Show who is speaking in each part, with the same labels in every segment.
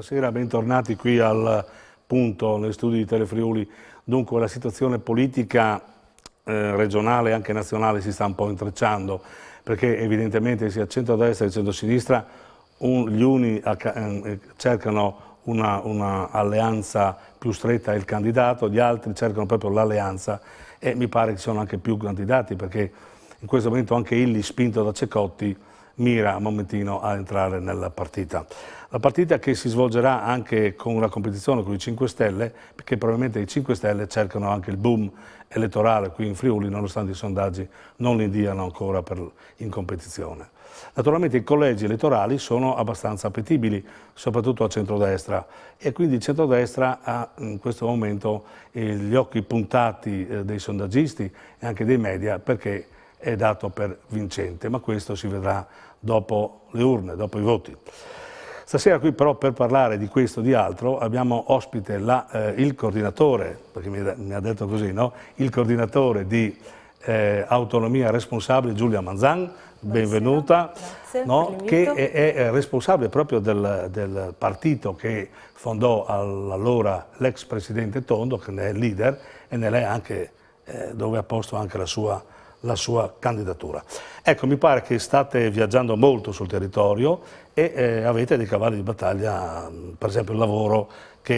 Speaker 1: buonasera, bentornati qui al punto negli studi di Telefriuli. Dunque la situazione politica eh, regionale e anche nazionale si sta un po' intrecciando perché evidentemente sia centro-destra che centro-sinistra un, gli uni eh, cercano un'alleanza una più stretta il candidato, gli altri cercano proprio l'alleanza e mi pare che ci sono anche più candidati perché in questo momento anche Illi, spinto da Cecotti, mira un momentino a entrare nella partita. La partita che si svolgerà anche con una competizione con i 5 Stelle, perché probabilmente i 5 Stelle cercano anche il boom elettorale qui in Friuli, nonostante i sondaggi non li diano ancora per, in competizione. Naturalmente i collegi elettorali sono abbastanza appetibili, soprattutto a centrodestra, e quindi il centrodestra ha in questo momento gli occhi puntati eh, dei sondaggisti e anche dei media perché è dato per vincente, ma questo si vedrà dopo le urne, dopo i voti. Stasera qui però per parlare di questo e di altro abbiamo ospite la, eh, il coordinatore, perché mi, mi, ha detto così, no? il coordinatore di eh, Autonomia Responsabile Giulia Manzan, benvenuta, no? che è, è, responsabile proprio del, del partito che fondò allora l'ex presidente Tondo, che ne è leader e ne è anche, eh, dove ha posto anche la sua la sua candidatura. Ecco, mi pare che state viaggiando molto sul territorio e eh, avete dei cavalli di battaglia, mm, per esempio il lavoro che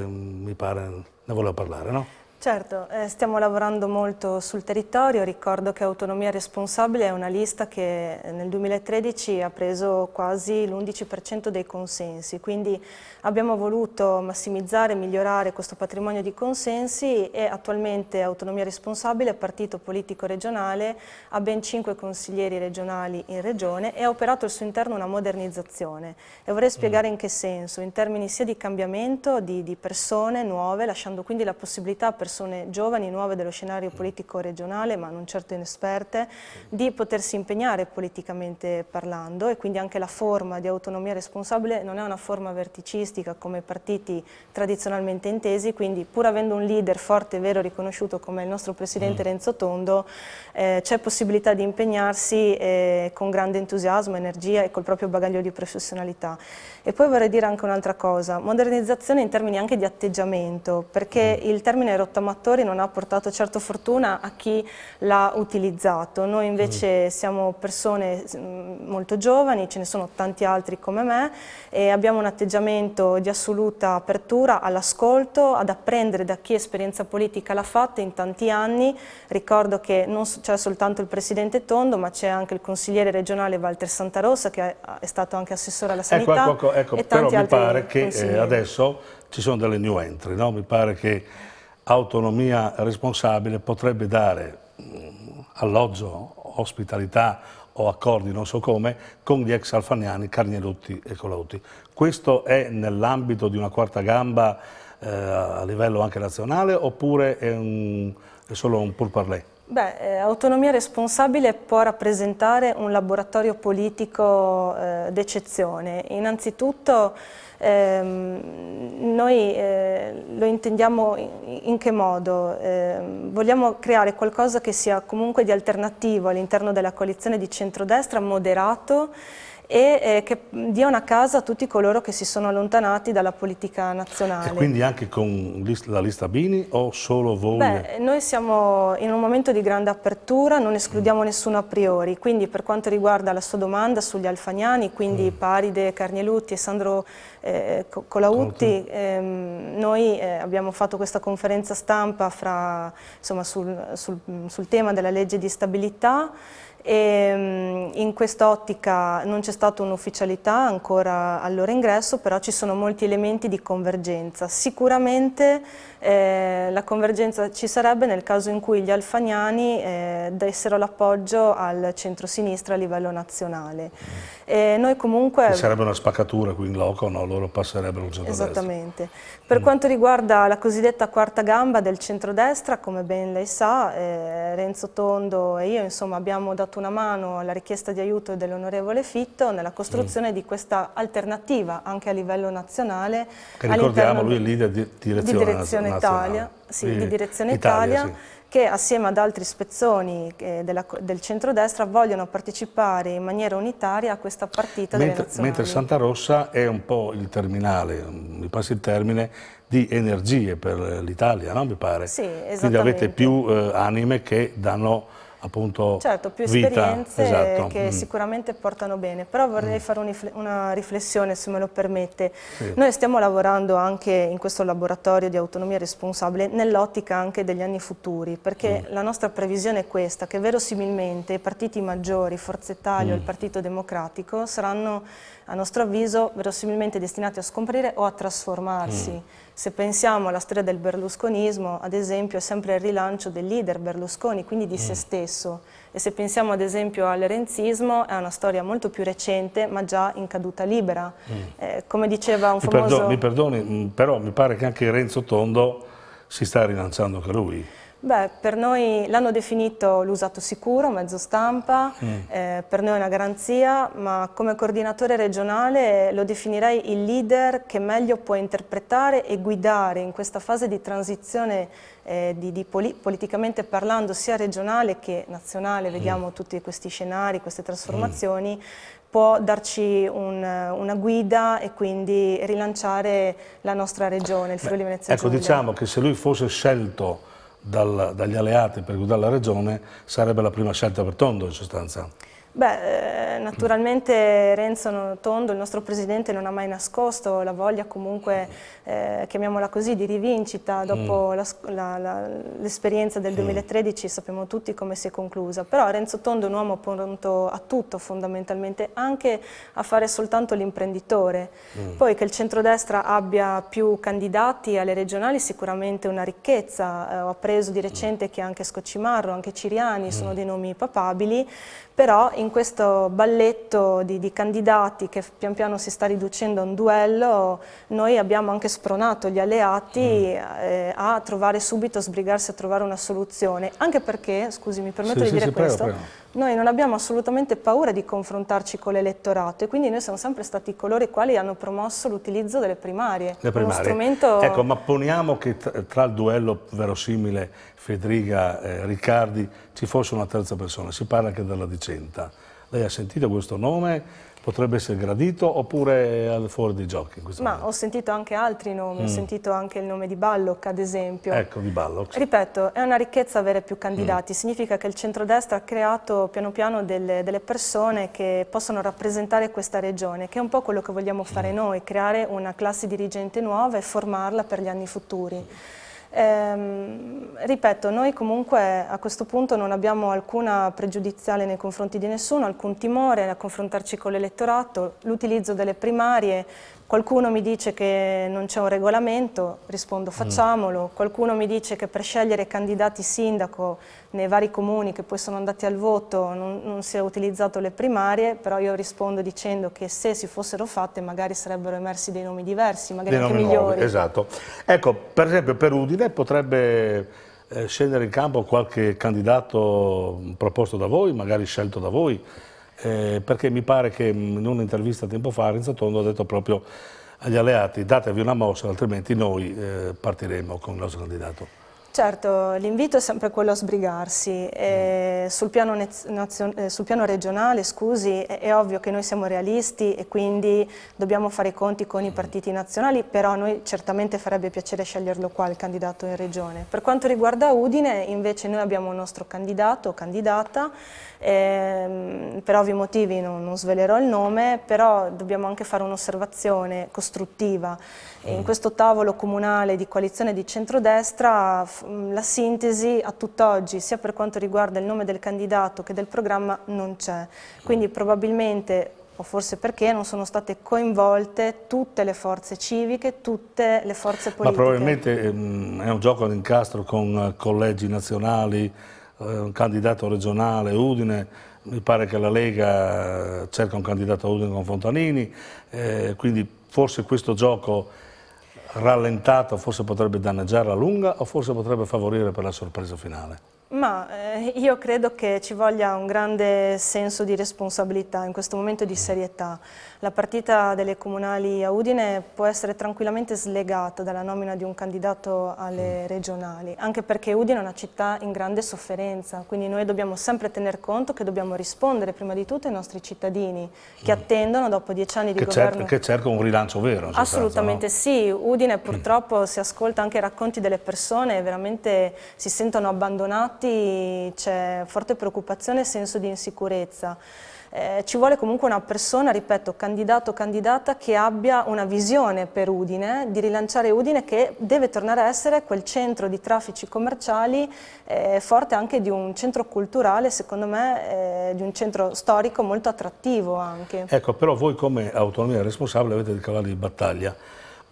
Speaker 1: eh, mi pare ne voleva parlare, no?
Speaker 2: Certo, eh, stiamo lavorando molto sul territorio, ricordo che Autonomia Responsabile è una lista che eh, nel 2013 ha preso quasi l'11% dei consensi, quindi abbiamo voluto massimizzare e migliorare questo patrimonio di consensi e attualmente Autonomia Responsabile, è partito politico regionale, ha ben 5 consiglieri regionali in regione e ha operato al suo interno una modernizzazione e vorrei mm. spiegare in che senso, in termini sia di cambiamento, di, di persone nuove, lasciando quindi la possibilità a persone persone giovani, nuove dello scenario politico regionale, ma non certo inesperte, di potersi impegnare politicamente parlando e quindi anche la forma di autonomia responsabile non è una forma verticistica come i partiti tradizionalmente intesi, quindi pur avendo un leader forte, vero, riconosciuto come il nostro Presidente mm. Renzo Tondo, eh, c'è possibilità di impegnarsi eh, con grande entusiasmo, energia e col proprio bagaglio di professionalità. E poi vorrei dire anche un'altra cosa, modernizzazione in termini anche di atteggiamento, perché mm. il termine rottamazione Amatori non ha portato certo fortuna a chi l'ha utilizzato. Noi invece mm. siamo persone mm, molto giovani, ce ne sono tanti altri come me e abbiamo un atteggiamento di assoluta apertura all'ascolto, ad apprendere da chi esperienza politica l'ha fatta in tanti anni. Ricordo che non c'è soltanto il Presidente Tondo ma c'è anche il consigliere regionale Walter Santarossa che è stato anche assessore alla ecco, ecco, sanità ecco, ecco, ecco, e tanti però mi pare che eh,
Speaker 1: adesso ci sono delle new entry, no? mi pare che autonomia responsabile potrebbe dare mm, alloggio, ospitalità o accordi, non so come, con gli ex alfaniani Carnierutti e Colauti. Questo è nell'ambito di una quarta gamba eh, a livello anche nazionale oppure è, un, è solo un pur parler?
Speaker 2: Beh, eh, autonomia responsabile può rappresentare un laboratorio politico eh, d'eccezione. Innanzitutto ehm, noi eh, lo intendiamo in, in che modo? Eh, vogliamo creare qualcosa che sia comunque di alternativo all'interno della coalizione di centrodestra, moderato, e eh, che dia una casa a tutti coloro che si sono allontanati dalla politica nazionale. E quindi
Speaker 1: anche con la lista Bini o solo voi? Beh,
Speaker 2: noi siamo in un momento di grande apertura, non escludiamo mm. nessuno a priori, quindi per quanto riguarda la sua domanda sugli alfaniani, quindi mm. Paride, Carnielutti e Sandro eh, Colautti, ehm, noi eh, abbiamo fatto questa conferenza stampa fra, insomma, sul, sul, sul tema della legge di stabilità e ehm, in quest'ottica non c'è stata un'ufficialità ancora al loro ingresso, però ci sono molti elementi di convergenza. Sicuramente eh, la convergenza ci sarebbe nel caso in cui gli alfaniani eh, dessero l'appoggio al centro-sinistra a livello nazionale. E eh, noi comunque... sarebbe
Speaker 1: una spaccatura qui in loco, no? Loro passerebbero il centrodestra. Esattamente. Per mm.
Speaker 2: quanto riguarda la cosiddetta quarta gamba del centro-destra, come ben lei sa, eh, Renzo Tondo e io insomma abbiamo dato dato una mano alla richiesta di aiuto dell'onorevole Fitto nella mm. costruzione mm. di questa alternativa anche a livello nazionale. Che ricordiamo, lui è
Speaker 1: leader di direzione, di direzione Italia, sì, di, direzione Italia, Italia sì
Speaker 2: che assieme ad altri spezzoni eh, della, del centrodestra vogliono partecipare in maniera unitaria a questa partita mentre, mentre Santa
Speaker 1: Rossa è un po' il terminale, mm, mi passi il termine, di energie per l'Italia, no? mi pare. Sì, Quindi avete più eh, anime che danno appunto Certo, più esperienze esatto. che mm.
Speaker 2: sicuramente portano bene, però vorrei mm. fare un, una riflessione se me lo permette. Sì. Noi stiamo lavorando anche in questo laboratorio di autonomia responsabile nell'ottica anche degli anni futuri, perché mm. la nostra previsione è questa, che verosimilmente i partiti maggiori, Forza Italia o mm. il Partito Democratico, saranno a nostro avviso verosimilmente destinati a scomparire o a trasformarsi. Mm. Se pensiamo alla storia del berlusconismo, ad esempio, è sempre il rilancio del leader Berlusconi, quindi di se stesso mm stesso e se pensiamo ad esempio al renzismo, è una storia molto più recente ma già in caduta libera. Mm. Eh, come diceva un mi famoso... Perdo, mi
Speaker 1: perdoni, mm, però mi pare che anche Renzo Tondo si sta rilanciando anche lui.
Speaker 2: Beh, per noi l'hanno definito l'usato sicuro, mezzo stampa, mm. eh, per noi è una garanzia, ma come coordinatore regionale lo definirei il leader che meglio può interpretare e guidare in questa fase di transizione eh, di, di poli politicamente parlando sia regionale che nazionale, mm. vediamo tutti questi scenari, queste trasformazioni, mm può darci un, una guida e quindi rilanciare la nostra regione, il Friuli Venezia Ecco, diciamo
Speaker 1: che se lui fosse scelto dal, dagli alleati, per dalla regione, sarebbe la prima scelta per Tondo in sostanza.
Speaker 2: Beh, eh, naturalmente Renzo Tondo, il nostro presidente, non ha mai nascosto la voglia comunque, eh, chiamiamola così, di rivincita dopo mm. l'esperienza del 2013, mm. sappiamo tutti come si è conclusa, però Renzo Tondo è un uomo pronto a tutto fondamentalmente, anche a fare soltanto l'imprenditore. Mm. Poi che il centrodestra abbia più candidati alle regionali è sicuramente una ricchezza, eh, ho appreso di recente mm. che anche Scoccimarro, anche Ciriani mm. sono dei nomi papabili, però in questo balletto di, di, candidati che pian piano si sta riducendo a un duello, noi abbiamo anche spronato gli alleati mm. eh, a trovare subito, a sbrigarsi a trovare una soluzione, anche perché, scusi mi permetto sì, di sì, dire sì, questo, prego, prego noi non abbiamo assolutamente paura di confrontarci con l'elettorato e quindi noi siamo sempre stati coloro i quali hanno promosso l'utilizzo delle primarie. Le primarie. Strumento... Ecco,
Speaker 1: ma poniamo che tra il duello verosimile Federica-Riccardi eh, ci fosse una terza persona, si parla anche della Dicenta. Lei ha sentito questo nome? potrebbe essere gradito oppure fuori dei giochi? Ma
Speaker 2: maniera. ho sentito anche altri nomi, mm. ho sentito anche il nome di Ballock ad esempio. Ecco, di Ballock. Ripeto, è una ricchezza avere più candidati, mm. significa che il centrodestra ha creato piano piano delle, delle, persone che possono rappresentare questa regione, che è un po' quello che vogliamo fare mm. noi, creare una classe dirigente nuova e formarla per gli anni futuri. Ehm, ripeto, noi comunque a questo punto non abbiamo alcuna pregiudiziale nei confronti di nessuno, alcun timore a confrontarci con l'elettorato, l'utilizzo delle primarie Qualcuno mi dice che non c'è un regolamento, rispondo mm. facciamolo. Mm. Qualcuno mi dice che per scegliere candidati sindaco nei vari comuni che poi sono andati al voto non, non si è utilizzato le primarie, però io rispondo dicendo che se si fossero fatte magari sarebbero emersi dei nomi diversi, magari dei anche migliori. Nuovi,
Speaker 1: esatto. Ecco, per esempio per Udine potrebbe eh, scendere in campo qualche candidato proposto da voi, magari scelto da voi, eh, perché mi pare che mm, in un'intervista tempo fa Tondo ha detto proprio agli alleati datevi una mossa altrimenti noi eh, partiremo con il nostro candidato.
Speaker 2: Certo, l'invito è sempre quello a sbrigarsi. Eh, sul, piano eh, sul, piano regionale, scusi, è, è, ovvio che noi siamo realisti e quindi dobbiamo fare i conti con i mm. partiti nazionali, però a noi certamente farebbe piacere sceglierlo qua il candidato in regione. Per quanto riguarda Udine, invece noi abbiamo il nostro candidato o candidata, ehm, per ovvi motivi non, non, svelerò il nome, però dobbiamo anche fare un'osservazione costruttiva. Mm. In questo tavolo comunale di coalizione di centrodestra la sintesi a tutt'oggi, sia per quanto riguarda il nome del candidato che del programma, non c'è. Quindi probabilmente o forse perché non sono state coinvolte tutte le forze civiche, tutte le forze politiche. Ma probabilmente
Speaker 1: ehm, è un gioco d'incastro con eh, collegi nazionali, eh, un candidato regionale, Udine, mi pare che la Lega eh, cerca un candidato a Udine con Fontanini, eh, quindi forse questo gioco rallentato forse potrebbe danneggiare la lunga o forse potrebbe favorire per la sorpresa finale?
Speaker 2: Ma eh, io credo che ci voglia un grande senso di responsabilità, in questo momento di serietà. La partita delle comunali a Udine può essere tranquillamente slegata dalla nomina di un candidato alle mm. regionali, anche perché Udine è una città in grande sofferenza, quindi noi dobbiamo sempre tener conto che dobbiamo rispondere prima di tutto ai nostri cittadini che mm. attendono dopo dieci anni di che governo. Cerca, che
Speaker 1: cercano un rilancio vero. Assolutamente
Speaker 2: sostanza, no? sì, Udine mm. purtroppo si ascolta anche i racconti delle persone, e veramente si sentono abbandonati infatti c'è forte preoccupazione e senso di insicurezza. Eh, ci vuole comunque una persona, ripeto, candidato o candidata che abbia una visione per Udine, di rilanciare Udine che deve tornare a essere quel centro di traffici commerciali eh, forte anche di un centro culturale, secondo me, eh, di un centro storico molto attrattivo anche.
Speaker 1: Ecco, però voi come autonomia responsabile avete dei cavalli di battaglia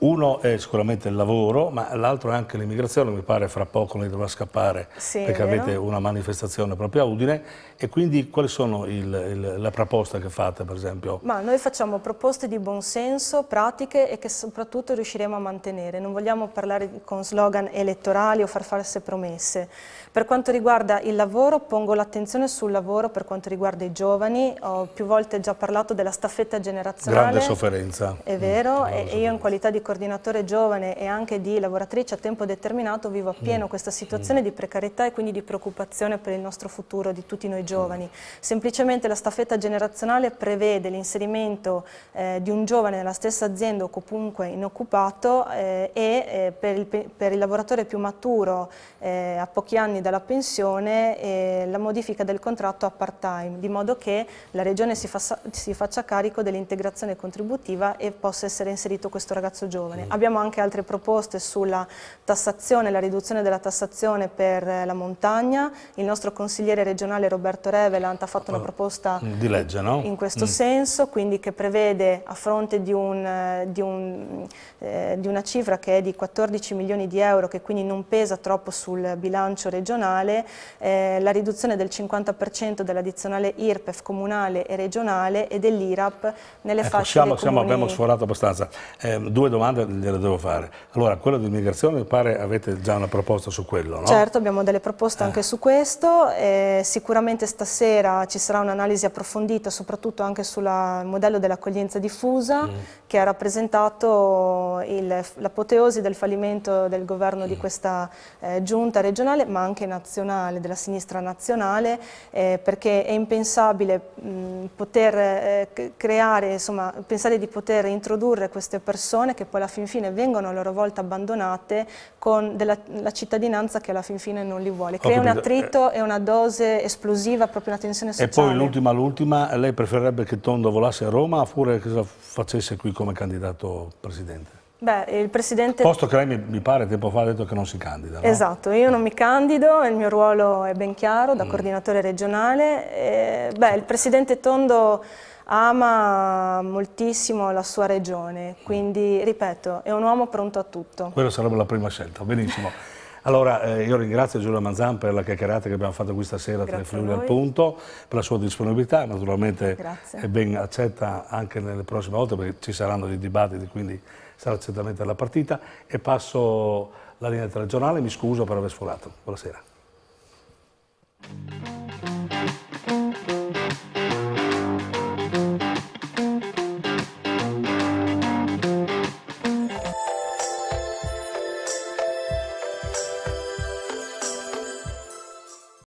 Speaker 1: uno è sicuramente il lavoro, ma l'altro è anche l'immigrazione, mi pare fra poco ne dovrà scappare sì, perché avete una manifestazione proprio a Udine e quindi quali sono il, il, la proposta che fate per esempio?
Speaker 2: Ma noi facciamo proposte di buonsenso, pratiche e che soprattutto riusciremo a mantenere, non vogliamo parlare con slogan elettorali o far false promesse. Per quanto riguarda il lavoro pongo l'attenzione sul lavoro per quanto riguarda i giovani, ho più volte già parlato della staffetta generazionale. Grande
Speaker 1: sofferenza. È
Speaker 2: vero mm, e io in qualità di coordinatore giovane e anche di lavoratrice a tempo determinato vivo appieno mm. questa mm. situazione mm. di precarietà e quindi di preoccupazione per il nostro futuro di tutti noi giovani. Mm. Semplicemente la staffetta generazionale prevede l'inserimento eh, di un giovane nella stessa azienda o comunque inoccupato eh, e eh, per il, per, il, lavoratore più maturo eh, a pochi anni dalla pensione eh, la modifica del contratto a part time, di modo che la Regione si, fa, si faccia carico dell'integrazione contributiva e possa essere inserito questo ragazzo giovane giovane. Mm. Abbiamo anche altre proposte sulla tassazione, la riduzione della tassazione per eh, la montagna. Il nostro consigliere regionale Roberto Revelant ha fatto una ah, proposta
Speaker 1: di legge, no? in questo mm.
Speaker 2: senso, quindi che prevede a fronte di, un, eh, di, un, eh, di una cifra che è di 14 milioni di euro, che quindi non pesa troppo sul bilancio regionale, eh, la riduzione del 50% dell'addizionale IRPEF comunale e regionale e dell'IRAP nelle ecco, fasce siamo, siamo, Abbiamo sforato
Speaker 1: abbastanza. Eh, due domande domanda gliela devo fare. Allora, quello di immigrazione mi pare avete già una proposta su quello, no? Certo,
Speaker 2: abbiamo delle proposte eh. anche su questo. Eh, sicuramente stasera ci sarà un'analisi approfondita, soprattutto anche sul modello dell'accoglienza diffusa, mm. che ha rappresentato l'apoteosi del fallimento del governo mm. di questa eh, giunta regionale, ma anche nazionale, della sinistra nazionale, eh, perché è impensabile mh, mm, poter eh, creare, insomma, pensare di poter introdurre queste persone che poi alla fin fine vengono a loro volta abbandonate con della, la cittadinanza che alla fin fine non li vuole. Crea un attrito e una dose esplosiva, proprio una tensione sociale. E poi l'ultima,
Speaker 1: l'ultima, lei preferirebbe che Tondo volasse a Roma oppure che cosa facesse qui come candidato presidente?
Speaker 2: Beh, il Presidente... Posto che
Speaker 1: lei mi, mi pare tempo fa ha detto che non si candida.
Speaker 2: No? Esatto, io non mi candido, il mio ruolo è ben chiaro da mm. coordinatore regionale. E, eh, beh, il Presidente Tondo ama moltissimo la sua regione, quindi ripeto, è un uomo pronto a tutto. Quella
Speaker 1: sarebbe la prima scelta, benissimo. Allora, eh, io ringrazio Giulia Manzan per la chiacchierata che abbiamo fatto qui stasera Grazie tra Friuli al Punto, per la sua disponibilità, naturalmente Grazie. è ben accetta anche nelle prossime volte perché ci saranno dei dibattiti, quindi sarà certamente la partita e passo la linea telegiornale, mi scuso per aver sforato. Buonasera.